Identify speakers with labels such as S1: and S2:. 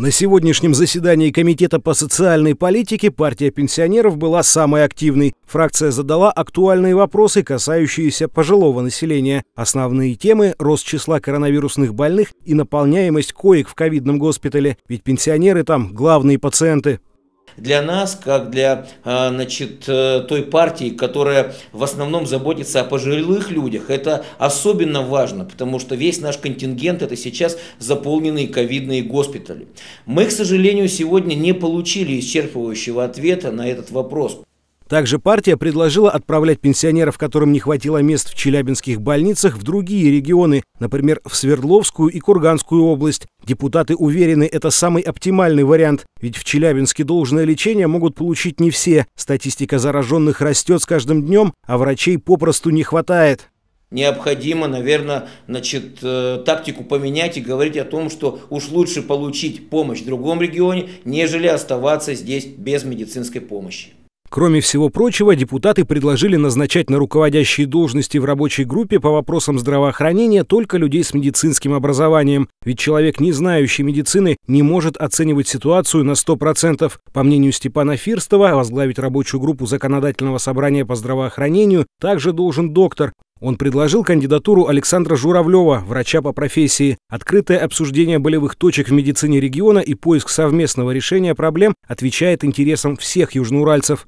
S1: На сегодняшнем заседании Комитета по социальной политике партия пенсионеров была самой активной. Фракция задала актуальные вопросы, касающиеся пожилого населения. Основные темы – рост числа коронавирусных больных и наполняемость коек в ковидном госпитале. Ведь пенсионеры там – главные пациенты.
S2: Для нас, как для а, значит, э, той партии, которая в основном заботится о пожилых людях, это особенно важно, потому что весь наш контингент – это сейчас заполненные ковидные госпитали. Мы, к сожалению, сегодня не получили исчерпывающего ответа на этот вопрос.
S1: Также партия предложила отправлять пенсионеров, которым не хватило мест в челябинских больницах, в другие регионы, например, в Свердловскую и Курганскую область. Депутаты уверены, это самый оптимальный вариант, ведь в Челябинске должное лечение могут получить не все. Статистика зараженных растет с каждым днем, а врачей попросту не хватает
S2: необходимо, наверное, значит, э, тактику поменять и говорить о том, что уж лучше получить помощь в другом регионе, нежели оставаться здесь без медицинской помощи.
S1: Кроме всего прочего, депутаты предложили назначать на руководящие должности в рабочей группе по вопросам здравоохранения только людей с медицинским образованием, ведь человек, не знающий медицины, не может оценивать ситуацию на 100%. По мнению Степана Фирстова, возглавить рабочую группу Законодательного собрания по здравоохранению также должен доктор, он предложил кандидатуру Александра Журавлева, врача по профессии. Открытое обсуждение болевых точек в медицине региона и поиск совместного решения проблем отвечает интересам всех южноуральцев.